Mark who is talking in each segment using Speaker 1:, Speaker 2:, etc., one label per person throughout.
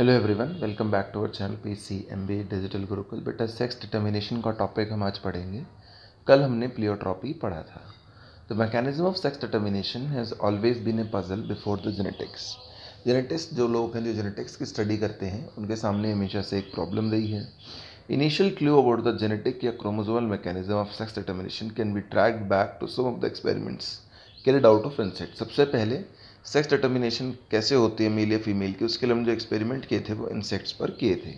Speaker 1: Hello everyone welcome back to our channel P C M B digital Gurukul बेटा sex determination का topic हम आज पढ़ेंगे कल हमने प्लियोट्रॉपी पढ़ा था the mechanism of sex determination has always been a puzzle before the genetics genetics जो लोग हैं जो जेनेटिक्स की स्टडी करते हैं उनके सामने हमेशा से एक प्रॉब्लम रही है initial clue about the genetic या chromosomal mechanism of sex determination can be traced back to some of the experiments carried out of insect सबसे पहले सेक्स डिटर्मिनेशन कैसे होती है मेल या फीमेल की उसके लिए हम जो एक्सपेरिमेंट किए थे वो इंसेक्ट्स पर किए थे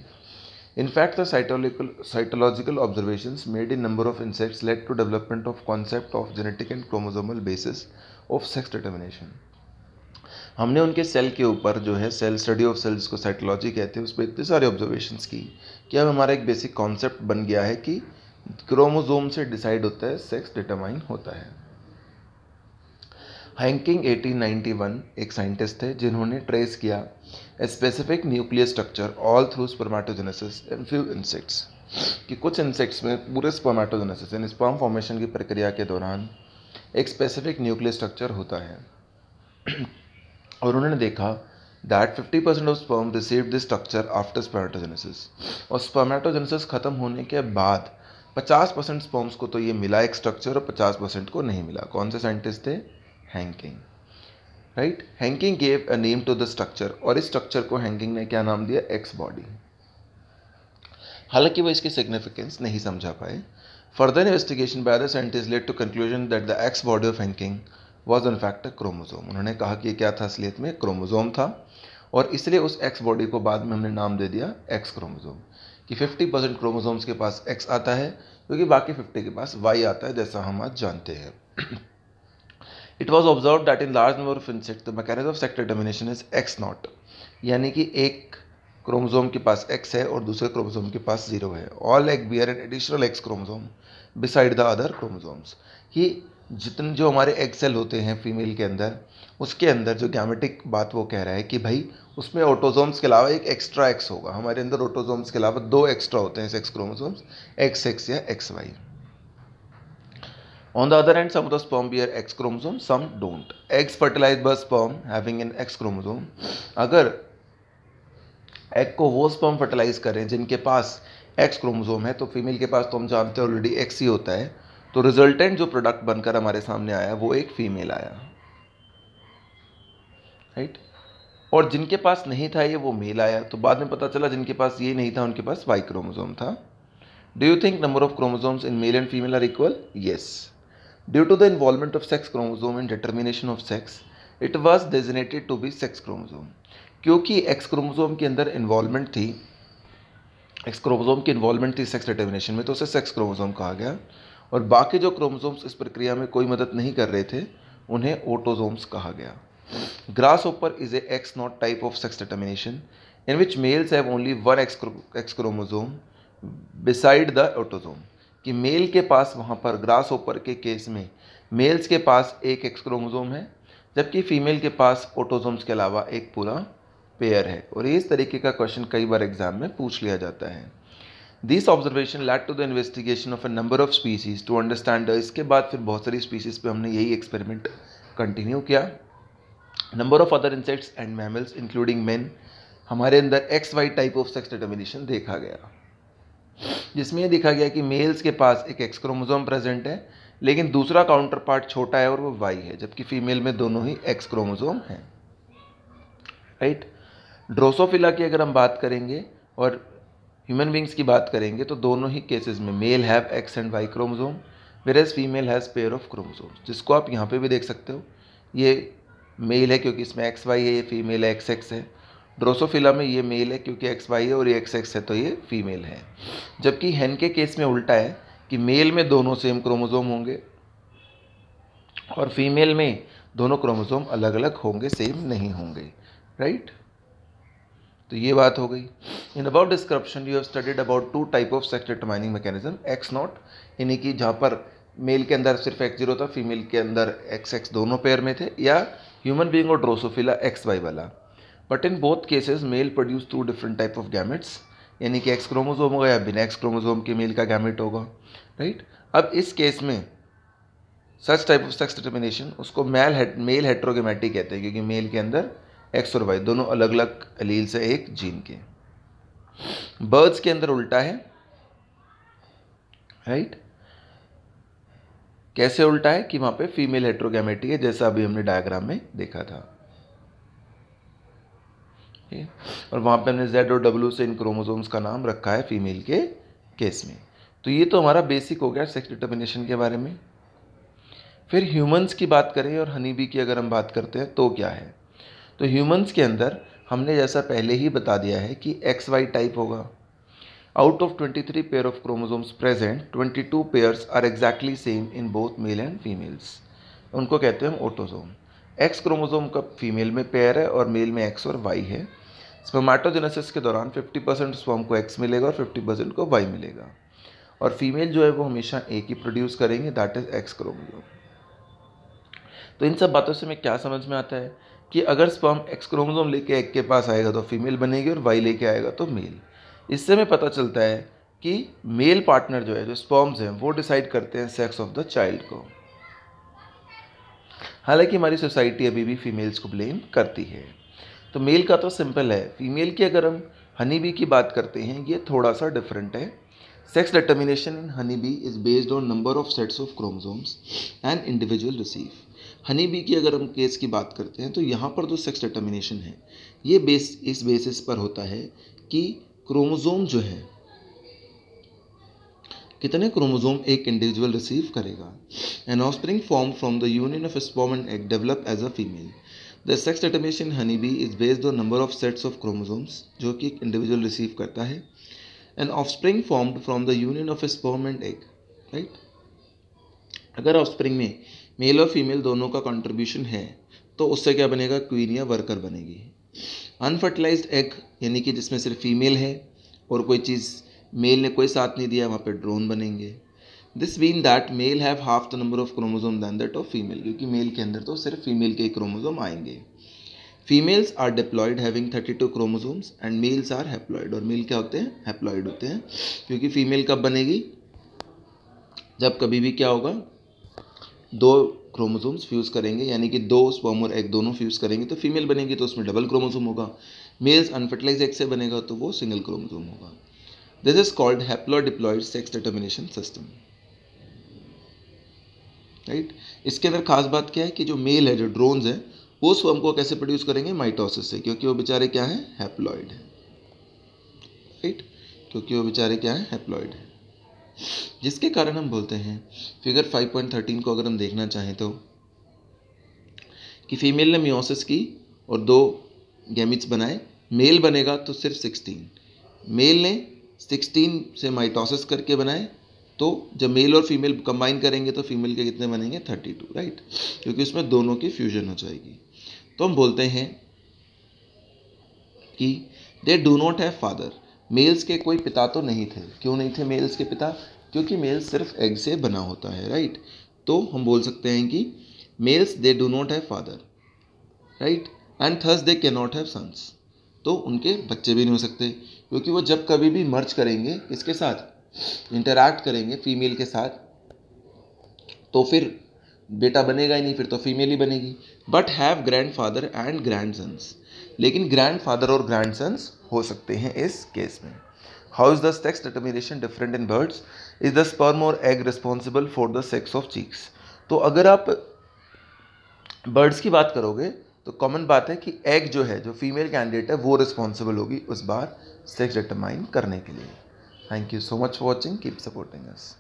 Speaker 1: in fact the cytological observation made in number of insects led to development of concept of genetic and chromosomal basis of sex determination हमने उनके सेल के ऊपर जो है सेल स्टडी ऑफ सेल्स को साइकोलॉजी कहते हैं उस पर इतने सारे ऑब्जर्वेशन की कि अब हमारा एक बेसिक कॉन्सेप्ट बन गया है कि क्रोमोजोम से डिसाइड होता है सेक्स डिटरमाइन होता है हैंकिंग 1891 एक साइंटिस्ट थे जिन्होंने ट्रेस किया specific nuclear structure all through spermatogenesis and few insects कि कुछ इंसेक्ट्स में पूरे स्पर्माटोजेनेसिस यानी स्पर्म फॉर्मेशन की प्रक्रिया के दौरान एक स्पेसिफिक न्यूक्लियर स्ट्रक्चर होता है और उन्होंने देखा that fifty percent of sperm receive this structure after spermatogenesis और स्पर्माटोजेनेसिस खत्म होने के बाद पचास परसेंट स्पर्म्स को तो ये मिला एक स्ट्रक्चर और पचास परसेंट को नहीं मिला कौन से साइंटिस्ट थे Henking right Henking gave a name to the structure और इस स्ट्रक्चर को हैंकिंग ने क्या नाम दिया एक्स बॉडी हालांकि वह इसकी सिग्निफिकेंस नहीं समझा पाए further investigation by the scientist led to conclusion that the X body of Henking was in fact a chromosome उन्होंने कहा कि क्या था असलियत में क्रोमोजोम था और इसलिए उस एक्स बॉडी को बाद में हमने नाम दे दिया एक्स क्रोमोजोम कि 50 परसेंट क्रोमोजोम्स के पास एक्स आता है क्योंकि बाकी 50 के पास वाई आता है जैसा हम आज जानते हैं it was observed that in large number of insect the mechanism of sex determination is X not यानी कि एक क्रोमोजोम के पास एक्स है और दूसरे क्रोमोजोम के पास जीरो है all egg bear an additional X chromosome beside the other chromosomes कि जितने जो हमारे एग सेल होते हैं फीमेल के अंदर उसके अंदर जो गैमेटिक बात वो कह रहा है कि भाई उसमें ऑटोजोम्स के अलावा एक एक्स्ट्रा एक्स होगा हमारे अंदर ऑटोजोम्स के अलावा दो एक्स्ट्रा होते हैं सेक्स क्रोमोजोम्स एक्स एक्स या X Y On the other hand, some of the sperm bear X chromosome, some don't. X fertilized by sperm having an X chromosome. अगर एग को वो स्पर्म फर्टिलाइज करें जिनके पास x chromosome है तो female के पास तो हम जानते हैं ऑलरेडी एक्स ही होता है तो रिजल्टेंट जो प्रोडक्ट बनकर हमारे सामने आया वो एक फीमेल आया राइट और जिनके पास नहीं था ये वो मेल आया तो बाद में पता चला जिनके पास ये नहीं था उनके पास वाई क्रोमोजोम था do you think number of chromosomes in male and female are equal yes due to the involvement of sex chromosome in determination of sex it was designated to be sex chromosome क्योंकि X chromosome के अंदर involvement थी X chromosome की involvement थी sex determination में तो उसे sex chromosome कहा गया और बाकी जो क्रोमोजोम्स इस प्रक्रिया में कोई मदद नहीं कर रहे थे उन्हें ओटोजोम्स कहा गया grasshopper is a X nought type of sex determination in which males have only one X X chromosome beside the autosome कि मेल के पास वहाँ पर ग्रास ओपर के केस में मेल्स के पास एक एक्स है जबकि फ़ीमेल के पास ओटोजोम्स के अलावा एक पूरा पेयर है और इस तरीके का क्वेश्चन कई बार एग्जाम में पूछ लिया जाता है this observation led to the investigation of a number of species to understand इसके बाद फिर बहुत सारी स्पीसीज पे हमने यही एक्सपेरिमेंट कंटिन्यू किया number of other insects and mammals including men हमारे अंदर X Y type of sex determination देखा गया जिसमें यह देखा गया कि मेल्स के पास एक एक्स प्रेजेंट है लेकिन दूसरा काउंटर पार्ट छोटा है और वो वाई है जबकि फीमेल में दोनों ही एक्स क्रोमोजोम हैं राइट ड्रोसोफिला की अगर हम बात करेंगे और ह्यूमन बींग्स की बात करेंगे तो दोनों ही केसेस में male have X and Y chromosome whereas female has pair of chromosome जिसको आप यहाँ पे भी देख सकते हो ये मेल है क्योंकि इसमें एक्स वाई है ये फीमेल है एक्स एक्स है ड्रोसोफिला में ये मेल है क्योंकि एक्स वाई है और ये एक्स एक्स है तो ये फीमेल है जबकि हेन के केस में उल्टा है कि मेल में दोनों सेम क्रोमोज़ोम होंगे और फीमेल में दोनों क्रोमोज़ोम अलग अलग होंगे सेम नहीं होंगे राइट तो ये बात हो गई in about description you have studied about two type of sex determining mechanism X not यानी कि जहाँ पर मेल के अंदर सिर्फ एक्स जीरो था फीमेल के अंदर एक्स एक्स दोनों पेयर में थे या ह्यूमन बींग और ड्रोसोफिला एक्स वाई वाला but in both cases male produce two different type of gametes यानी कि एक्स क्रोमोजोम होगा या बिना एक्स क्रोमोजोम के मेल का गैमेट होगा राइट अब इस केस में such type of sex determination उसको मेल हेट मेल हेट्रोगेमेटिक कहते हैं क्योंकि मेल के अंदर एक्स और वाई दोनों अलग अलग अलील से एक जीन के बर्ड्स के अंदर उल्टा है राइट right? कैसे उल्टा है कि वहाँ पे फीमेल हेट्रोगेमेटिक है जैसा अभी हमने डायग्राम में देखा था और वहाँ पे हमने जेड और डब्ल्यू से इन क्रोमोसोम्स का नाम रखा है फीमेल के केस में तो ये तो हमारा बेसिक हो गया सेक्स डिटर्मिनेशन के बारे में फिर ह्यूमंस की बात करें और हनी बी की अगर हम बात करते हैं तो क्या है तो ह्यूमंस के अंदर हमने जैसा पहले ही बता दिया है कि एक्स वाई टाइप होगा out of 23 pair of chromosomes present 22 pairs are exactly same in both male and females उनको कहते हैं हम ओटोजोम एक्स क्रोमोजोम का फीमेल में पेयर है और मेल में एक्स और वाई है स्पर्माटोजेनेसिस के दौरान 50 परसेंट स्पॉम को एक्स मिलेगा और 50 परसेंट को वाई मिलेगा और फीमेल जो है वो हमेशा एक ही प्रोड्यूस करेंगे दैट इज एक्स क्रोमोजोम तो इन सब बातों से हमें क्या समझ में आता है कि अगर स्पर्म एक्स क्रोमोजोम लेके एग के पास आएगा तो फीमेल बनेगी और वाई लेके आएगा तो मेल इससे हमें पता चलता है कि मेल पार्टनर जो है जो स्पर्म्स हैं वो डिसाइड करते हैं सेक्स ऑफ द चाइल्ड को हालांकि हमारी सोसाइटी अभी भी फीमेल्स को ब्लेम करती है तो मेल का तो सिंपल है फीमेल की अगर हम हनी बी की बात करते हैं ये थोड़ा सा डिफरेंट है sex determination in honey bee is based on number of sets of chromosomes and individual receive honey bee की अगर हम केस की बात करते हैं तो यहाँ पर जो सेक्स डिटर्मिनेशन है ये बेस इस बेसिस पर होता है कि क्रोमोज़ोम जो है कितने क्रोमोजोम एक इंडिविजुअल रिसीव करेगा an offspring form from the union of sperm and egg develop as a female the sex determination honey bee is based on number of sets of chromosomes जो कि एक individual receive करता है an offspring formed from the union of sperm and egg right अगर offspring में male और female दोनों का कंट्रीब्यूशन है तो उससे क्या बनेगा क्वीन या वर्कर बनेगी अनफर्टिलाइज एग यानी कि जिसमें सिर्फ फीमेल है और कोई चीज़ मेल ने कोई साथ नहीं दिया वहाँ पर ड्रोन बनेंगे this mean that male have half the number of chromosome than that of female क्योंकि मेल के अंदर तो सिर्फ फीमेल के क्रोमोजोम आएंगे females are diploid having thirty two chromosomes and males are haploid और मेल क्या होते हैं हैप्लॉयड होते हैं क्योंकि फीमेल कब बनेगी जब कभी भी क्या होगा दो क्रोमोजोम्स फ्यूज़ करेंगे यानी कि दो स्पर्म और एग दोनों फ्यूज़ करेंगे तो फीमेल बनेगी तो उसमें डबल क्रोमोजोम होगा मेल्स अनफर्टिलाइज एग से बनेगा तो वो सिंगल क्रोमोजोम होगा this is called haplodiploid sex determination system right इसके अंदर खास बात क्या है कि जो मेल है जो ड्रोन्स हैं वो स्वम को कैसे प्रोड्यूस करेंगे माइटोसिस से क्योंकि वो बेचारे क्या हैं हैप्लॉइड है राइट क्योंकि वो बेचारे क्या हैं हैप्लॉइड है जिसके कारण हम बोलते हैं फिगर 5.13 को अगर हम देखना चाहें तो कि फीमेल ने मियोसिस की और दो गैमिट्स बनाए मेल बनेगा तो सिर्फ 16 मेल ने 16 से माइटोसिस करके बनाए तो जब मेल और फीमेल कंबाइन करेंगे तो फीमेल के कितने बनेंगे थर्टी टू राइट क्योंकि उसमें दोनों की फ्यूजन हो जाएगी तो हम बोलते हैं कि they do not have father males के कोई पिता तो नहीं थे क्यों नहीं थे मेल्स के पिता क्योंकि मेल सिर्फ एग से बना होता है राइट तो हम बोल सकते हैं कि males they do not have father right and others they can not have sons तो उनके बच्चे भी नहीं हो सकते क्योंकि वो जब कभी भी मर्ज करेंगे इसके साथ इंटरैक्ट करेंगे फीमेल के साथ तो फिर बेटा बनेगा ही नहीं फिर तो फीमेल ही बनेगी but have grandfather and grandsons लेकिन ग्रैंड फादर और ग्रैंड सन्स हो सकते हैं इस केस में how is the sex determination different in birds is the sperm और egg responsible for the sex of chicks तो अगर आप बर्ड्स की बात करोगे तो कॉमन बात है कि एग जो है जो फीमेल कैंडिडेट है वो रिस्पॉन्सिबल होगी उस बार सेक्स डिटरमाइन करने के लिए Thank you so much for watching. Keep supporting us.